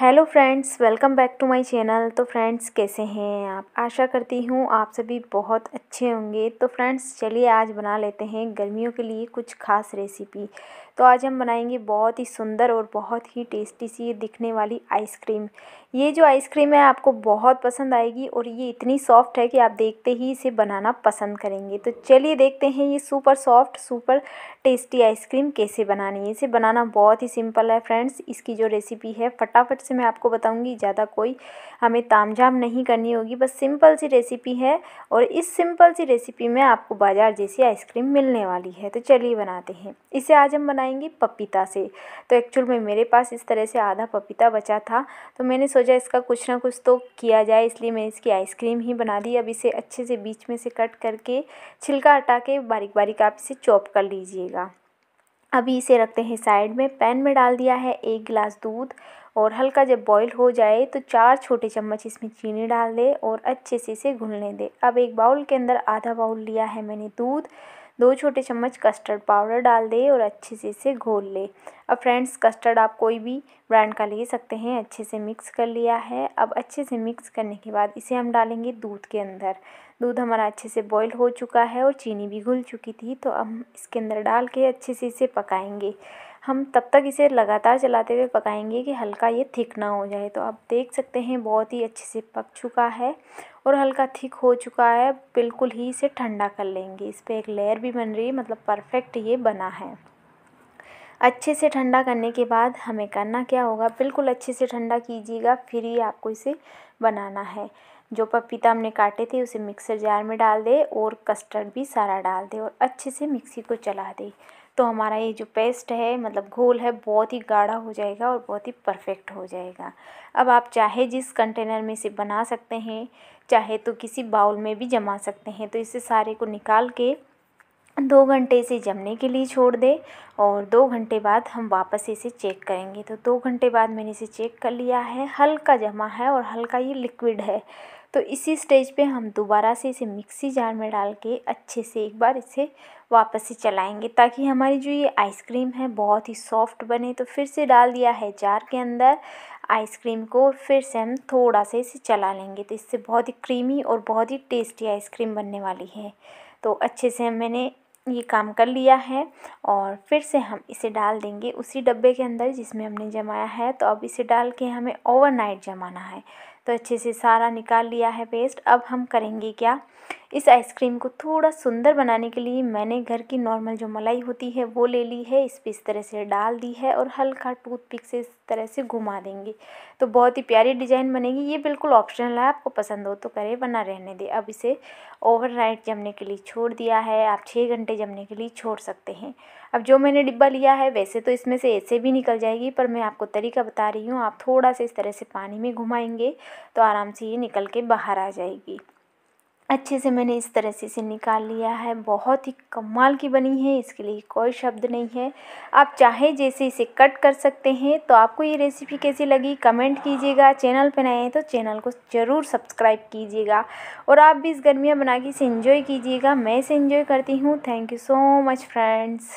hello friends welcome back to my channel तो friends कैसे हैं आप आशा करती हूँ आप सभी बहुत अच्छे होंगे तो फ्रेंड्स चलिए आज बना लेते हैं गर्मियों के लिए कुछ खास रेसिपी तो आज हम बनाएंगे बहुत ही सुंदर और बहुत ही टेस्टी सी दिखने वाली आइसक्रीम ये जो आइसक्रीम है आपको बहुत पसंद आएगी और ये इतनी सॉफ्ट है कि आप देखते ही इसे बनाना पसंद करेंगे तो चलिए देखते हैं ये super soft super tasty ice cream कैसे बनानी है इसे बनाना बहुत ही सिंपल है फ्रेंड्स इसकी जो रेसिपी है फटाफट से मैं आपको बताऊंगी ज़्यादा कोई हमें ताम झाम नहीं करनी होगी बस सिंपल सी रेसिपी है और इस सिंपल सी रेसिपी में आपको बाज़ार जैसी आइसक्रीम मिलने वाली है तो चलिए बनाते हैं इसे आज हम बनाएंगे पपीता से तो एक्चुअल में मेरे पास इस तरह से आधा पपीता बचा था तो मैंने सोचा इसका कुछ ना कुछ तो किया जाए इसलिए मैंने इसकी आइसक्रीम ही बना दी अब इसे अच्छे से बीच में से कट करके छिलका हटा के बारीक बारीक आप इसे चॉप कर लीजिएगा अभी इसे रखते हैं साइड में पैन में डाल दिया है एक गिलास दूध और हल्का जब बॉईल हो जाए तो चार छोटे चम्मच इसमें चीनी डाल दें और अच्छे से इसे घुलने दें अब एक बाउल के अंदर आधा बाउल लिया है मैंने दूध दो छोटे चम्मच कस्टर्ड पाउडर डाल दें और अच्छे से इसे घोल लें अब फ्रेंड्स कस्टर्ड आप कोई भी ब्रांड का ले सकते हैं अच्छे से मिक्स कर लिया है अब अच्छे से मिक्स करने के बाद इसे हम डालेंगे दूध के अंदर दूध हमारा अच्छे से बॉईल हो चुका है और चीनी भी घुल चुकी थी तो हम इसके अंदर डाल के अच्छे से इसे पकाएंगे हम तब तक इसे लगातार चलाते हुए पकाएंगे कि हल्का ये थिक ना हो जाए तो आप देख सकते हैं बहुत ही अच्छे से पक चुका है और हल्का थिक हो चुका है बिल्कुल ही इसे ठंडा कर लेंगे इस पर एक लेयर भी बन रही है मतलब परफेक्ट ये बना है अच्छे से ठंडा करने के बाद हमें करना क्या होगा बिल्कुल अच्छे से ठंडा कीजिएगा फिर ही आपको इसे बनाना है जो पपीता हमने काटे थे उसे मिक्सर जार में डाल दे और कस्टर्ड भी सारा डाल दे और अच्छे से मिक्सी को चला दे तो हमारा ये जो पेस्ट है मतलब घोल है बहुत ही गाढ़ा हो जाएगा और बहुत ही परफेक्ट हो जाएगा अब आप चाहे जिस कंटेनर में इसे बना सकते हैं चाहे तो किसी बाउल में भी जमा सकते हैं तो इसे सारे को निकाल के दो घंटे इसे जमने के लिए छोड़ दें और दो घंटे बाद हम वापस इसे चेक करेंगे तो दो घंटे बाद मैंने इसे चेक कर लिया है हल्का जमा है और हल्का ये लिक्विड है तो इसी स्टेज पे हम दोबारा से इसे मिक्सी जार में डाल के अच्छे से एक बार इसे वापस से चलाएंगे ताकि हमारी जो ये आइसक्रीम है बहुत ही सॉफ्ट बने तो फिर से डाल दिया है जार के अंदर आइसक्रीम को फिर से हम थोड़ा सा इसे चला लेंगे तो इससे बहुत ही क्रीमी और बहुत ही टेस्टी आइसक्रीम बनने वाली है तो अच्छे से मैंने ये काम कर लिया है और फिर से हम इसे डाल देंगे उसी डब्बे के अंदर जिसमें हमने जमाया है तो अब इसे डाल के हमें ओवरनाइट जमाना है तो अच्छे से सारा निकाल लिया है पेस्ट अब हम करेंगे क्या इस आइसक्रीम को थोड़ा सुंदर बनाने के लिए मैंने घर की नॉर्मल जो मलाई होती है वो ले ली है इस पर इस तरह से डाल दी है और हल्का टूथपिक से इस तरह से घुमा देंगे तो बहुत ही प्यारी डिजाइन बनेगी ये बिल्कुल ऑप्शनल है आपको पसंद हो तो करें बना रहने दे अब इसे ओवरनाइट जमने के लिए छोड़ दिया है आप छः घंटे जमने के लिए छोड़ सकते हैं अब जो मैंने डिब्बा लिया है वैसे तो इसमें से ऐसे भी निकल जाएगी पर मैं आपको तरीका बता रही हूँ आप थोड़ा सा इस तरह से पानी में घुमाएंगे तो आराम से ये निकल के बाहर आ जाएगी अच्छे से मैंने इस तरह से इसे निकाल लिया है बहुत ही कमाल की बनी है इसके लिए कोई शब्द नहीं है आप चाहे जैसे इसे कट कर सकते हैं तो आपको ये रेसिपी कैसी लगी कमेंट कीजिएगा चैनल पर नए हैं तो चैनल को ज़रूर सब्सक्राइब कीजिएगा और आप भी इस गर्मियाँ बना के इसे इन्जॉय कीजिएगा मैं इसे इन्जॉय करती हूँ thank you so much friends